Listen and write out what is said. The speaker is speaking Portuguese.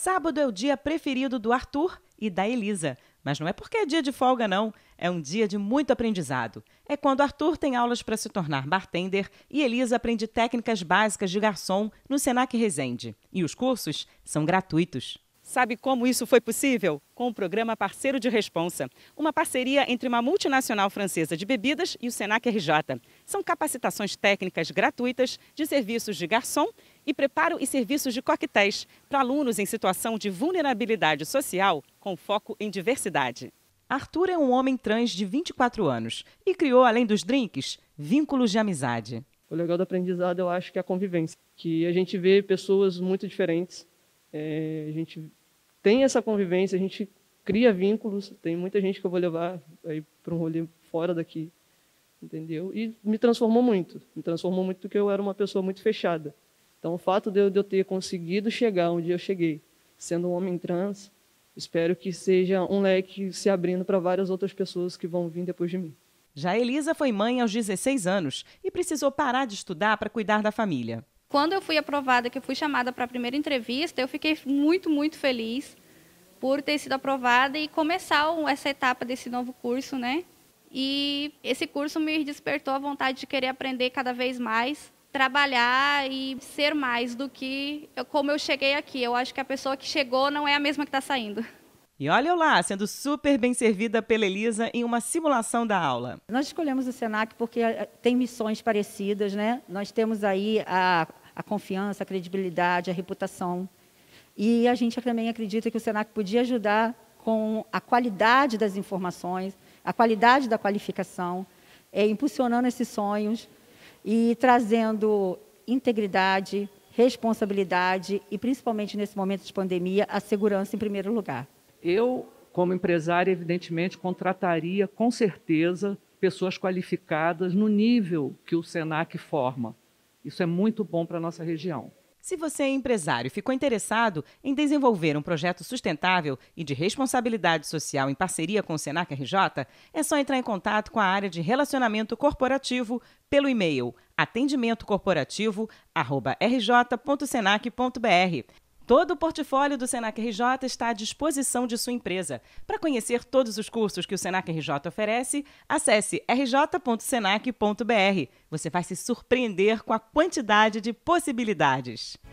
Sábado é o dia preferido do Arthur e da Elisa, mas não é porque é dia de folga, não. É um dia de muito aprendizado. É quando Arthur tem aulas para se tornar bartender e Elisa aprende técnicas básicas de garçom no Senac Resende. E os cursos são gratuitos. Sabe como isso foi possível? Com o programa Parceiro de Responsa, uma parceria entre uma multinacional francesa de bebidas e o Senac RJ. São capacitações técnicas gratuitas de serviços de garçom e preparo e serviços de coquetéis para alunos em situação de vulnerabilidade social com foco em diversidade. Arthur é um homem trans de 24 anos e criou, além dos drinks, vínculos de amizade. O legal do aprendizado, eu acho que é a convivência, que a gente vê pessoas muito diferentes, é, a gente tem essa convivência, a gente cria vínculos. Tem muita gente que eu vou levar aí para um rolê fora daqui, entendeu? E me transformou muito. Me transformou muito porque eu era uma pessoa muito fechada. Então, o fato de eu, de eu ter conseguido chegar onde eu cheguei, sendo um homem trans, espero que seja um leque se abrindo para várias outras pessoas que vão vir depois de mim. Já Elisa foi mãe aos 16 anos e precisou parar de estudar para cuidar da família. Quando eu fui aprovada, que eu fui chamada para a primeira entrevista, eu fiquei muito, muito feliz por ter sido aprovada e começar essa etapa desse novo curso, né? E esse curso me despertou a vontade de querer aprender cada vez mais, trabalhar e ser mais do que eu, como eu cheguei aqui. Eu acho que a pessoa que chegou não é a mesma que está saindo. E olha lá, sendo super bem servida pela Elisa em uma simulação da aula. Nós escolhemos o SENAC porque eh, tem missões parecidas, né? Nós temos aí a, a confiança, a credibilidade, a reputação. E a gente também acredita que o SENAC podia ajudar com a qualidade das informações, a qualidade da qualificação, é, impulsionando esses sonhos e trazendo integridade, responsabilidade e, principalmente nesse momento de pandemia, a segurança em primeiro lugar. Eu, como empresária, evidentemente, contrataria com certeza pessoas qualificadas no nível que o SENAC forma. Isso é muito bom para a nossa região. Se você é empresário e ficou interessado em desenvolver um projeto sustentável e de responsabilidade social em parceria com o Senac RJ, é só entrar em contato com a área de relacionamento corporativo pelo e-mail atendimentocorporativo@rj.senac.br Todo o portfólio do Senac RJ está à disposição de sua empresa. Para conhecer todos os cursos que o Senac RJ oferece, acesse rj.senac.br. Você vai se surpreender com a quantidade de possibilidades.